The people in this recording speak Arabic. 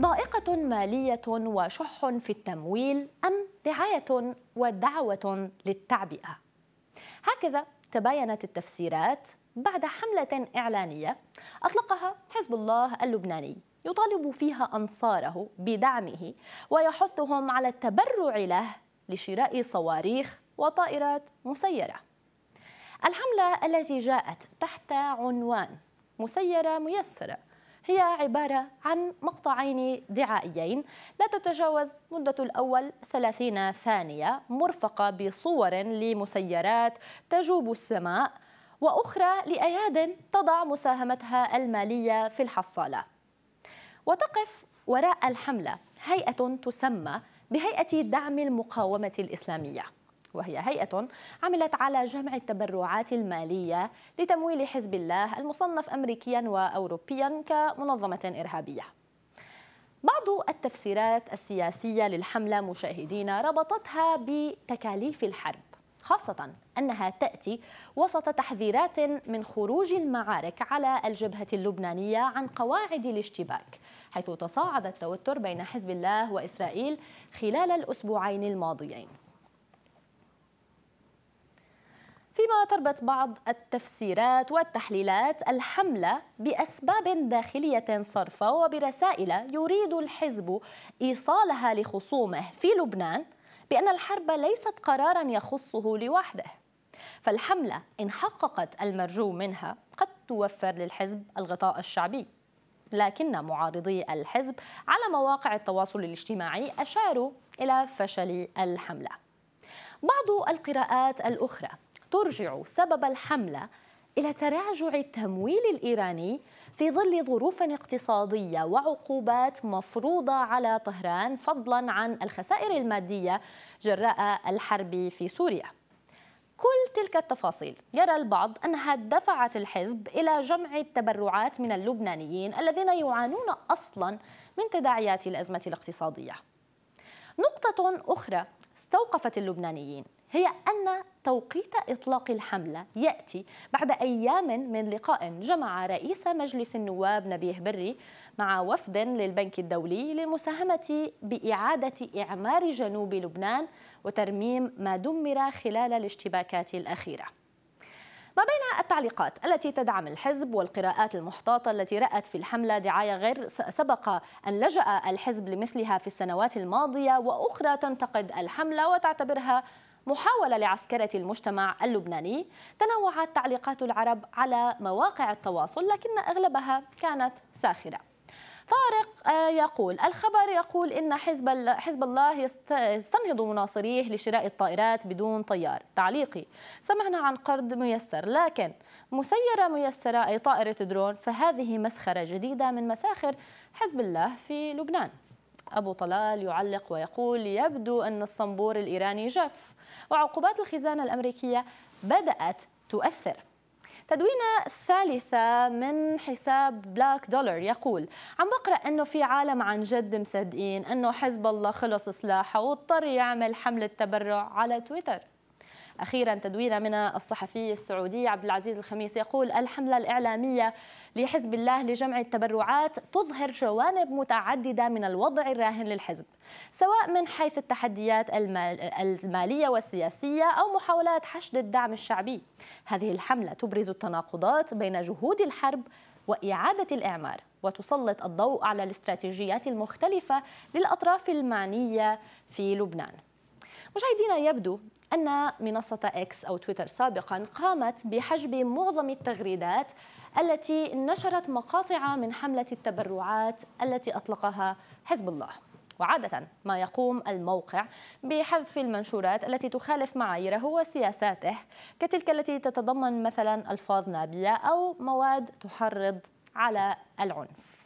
ضائقة مالية وشح في التمويل أم دعاية ودعوة للتعبئة؟ هكذا تباينت التفسيرات بعد حملة إعلانية أطلقها حزب الله اللبناني يطالب فيها أنصاره بدعمه ويحثهم على التبرع له لشراء صواريخ وطائرات مسيرة الحملة التي جاءت تحت عنوان مسيرة ميسرة هي عبارة عن مقطعين دعائيين لا تتجاوز مدة الأول 30 ثانية مرفقة بصور لمسيرات تجوب السماء وأخرى لأياد تضع مساهمتها المالية في الحصالة وتقف وراء الحملة هيئة تسمى بهيئة دعم المقاومة الإسلامية وهي هيئة عملت على جمع التبرعات المالية لتمويل حزب الله المصنف أمريكيا وأوروبيا كمنظمة إرهابية بعض التفسيرات السياسية للحملة مشاهدينا ربطتها بتكاليف الحرب خاصة أنها تأتي وسط تحذيرات من خروج المعارك على الجبهة اللبنانية عن قواعد الاشتباك حيث تصاعد التوتر بين حزب الله وإسرائيل خلال الأسبوعين الماضيين فيما تربط بعض التفسيرات والتحليلات الحملة بأسباب داخلية صرفة وبرسائل يريد الحزب إيصالها لخصومه في لبنان بأن الحرب ليست قرارا يخصه لوحده فالحملة إن حققت المرجو منها قد توفر للحزب الغطاء الشعبي لكن معارضي الحزب على مواقع التواصل الاجتماعي أشاروا إلى فشل الحملة بعض القراءات الأخرى ترجع سبب الحملة إلى تراجع التمويل الإيراني في ظل ظروف اقتصادية وعقوبات مفروضة على طهران فضلا عن الخسائر المادية جراء الحرب في سوريا كل تلك التفاصيل يرى البعض أنها دفعت الحزب إلى جمع التبرعات من اللبنانيين الذين يعانون أصلا من تداعيات الأزمة الاقتصادية نقطة أخرى استوقفت اللبنانيين هي أن توقيت إطلاق الحملة يأتي بعد أيام من لقاء جمع رئيس مجلس النواب نبيه بري مع وفد للبنك الدولي للمساهمة بإعادة إعمار جنوب لبنان وترميم ما دمر خلال الاشتباكات الأخيرة ما بين التعليقات التي تدعم الحزب والقراءات المحتاطة التي رأت في الحملة دعاية غير سبق أن لجأ الحزب لمثلها في السنوات الماضية وأخرى تنتقد الحملة وتعتبرها محاولة لعسكرة المجتمع اللبناني تنوعت تعليقات العرب على مواقع التواصل لكن أغلبها كانت ساخرة طارق آه، يقول الخبر يقول ان حزب حزب الله يستنهض مناصريه لشراء الطائرات بدون طيار تعليقي سمعنا عن قرض ميسر لكن مسيره ميسره اي طائره درون فهذه مسخره جديده من مساخر حزب الله في لبنان أبو طلال يعلق ويقول يبدو أن الصنبور الإيراني جف وعقوبات الخزانة الأمريكية بدأت تؤثر تدوينة ثالثة من حساب بلاك دولار يقول عم بقرأ أنه في عالم عن جد مصدقين أنه حزب الله خلص سلاحه واضطر يعمل حملة تبرع على تويتر أخيرا تدوينة من الصحفي السعودي عبد العزيز الخميس يقول الحملة الإعلامية لحزب الله لجمع التبرعات تظهر جوانب متعددة من الوضع الراهن للحزب سواء من حيث التحديات المالية والسياسية أو محاولات حشد الدعم الشعبي هذه الحملة تبرز التناقضات بين جهود الحرب وإعادة الإعمار وتسلط الضوء على الاستراتيجيات المختلفة للأطراف المعنية في لبنان مشاهدينا يبدو أن منصة إكس أو تويتر سابقا قامت بحجب معظم التغريدات التي نشرت مقاطع من حملة التبرعات التي أطلقها حزب الله وعادة ما يقوم الموقع بحذف المنشورات التي تخالف معاييره وسياساته كتلك التي تتضمن مثلا ألفاظ نابية أو مواد تحرض على العنف